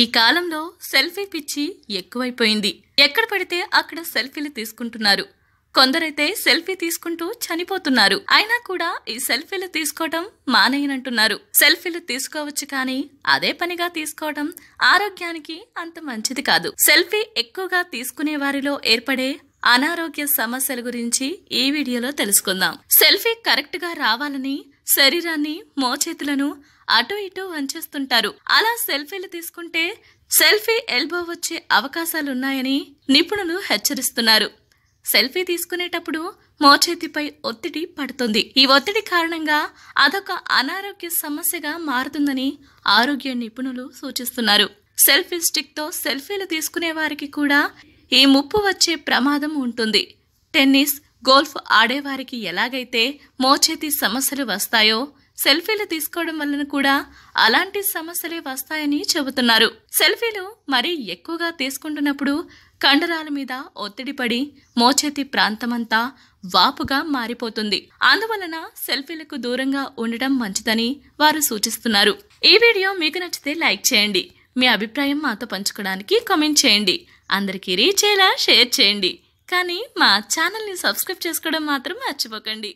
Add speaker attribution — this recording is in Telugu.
Speaker 1: ఈ కాలంలో సెల్ఫీ పిచ్చి ఎక్కువైపోయింది ఎక్కడ పడితే అక్కడ సెల్ఫీలు తీసుకుంటున్నారు కొందరైతే సెల్ఫీ తీసుకుంటూ చనిపోతున్నారు అయినా కూడా ఈ సెల్ఫీలు తీసుకోవటం మానేయనంటున్నారు సెల్ఫీలు తీసుకోవచ్చు కానీ అదే పనిగా తీసుకోవడం ఆరోగ్యానికి అంత మంచిది కాదు సెల్ఫీ ఎక్కువగా తీసుకునే వారిలో ఏర్పడే అనారోగ్య సమస్యల గురించి ఈ వీడియోలో తెలుసుకుందాం సెల్ఫీ కరెక్ట్ గా రావాలని శరీరాన్ని మోచేతులను అటు ఇటు వంచేస్తుంటారు అలా సెల్ఫీలు తీసుకుంటే సెల్ఫీ ఎల్బో వచ్చే అవకాశాలున్నాయని నిపుణులు హెచ్చరిస్తున్నారు సెల్ఫీ తీసుకునేటప్పుడు మోచేతిపై ఒత్తిడి పడుతుంది ఈ ఒత్తిడి కారణంగా అదొక అనారోగ్య సమస్యగా మారుతుందని ఆరోగ్య నిపుణులు సూచిస్తున్నారు సెల్ఫీ స్టిక్తో సెల్ఫీలు తీసుకునే వారికి కూడా ఈ ముప్పు వచ్చే ప్రమాదం ఉంటుంది టెన్నిస్ గోల్ఫ్ ఆడేవారికి ఎలాగైతే మోచేతి సమస్యలు వస్తాయో సెల్ఫీలు తీసుకోవడం వలన కూడా అలాంటి సమస్యలే వస్తాయని చెబుతున్నారు సెల్ఫీలు మరీ ఎక్కువగా తీసుకుంటున్నప్పుడు కండరాల మీద ఒత్తిడి పడి మోచేతి ప్రాంతమంతా వాపుగా మారిపోతుంది అందువలన సెల్ఫీలకు దూరంగా ఉండటం మంచిదని వారు సూచిస్తున్నారు ఈ వీడియో మీకు నచ్చితే లైక్ చేయండి మీ అభిప్రాయం మాతో పంచుకోవడానికి కామెంట్ చేయండి అందరికీ రీచ్ అయ్యేలా షేర్ చేయండి కానీ మా ఛానల్ని సబ్స్క్రైబ్ చేసుకోవడం మాత్రం మర్చిపోకండి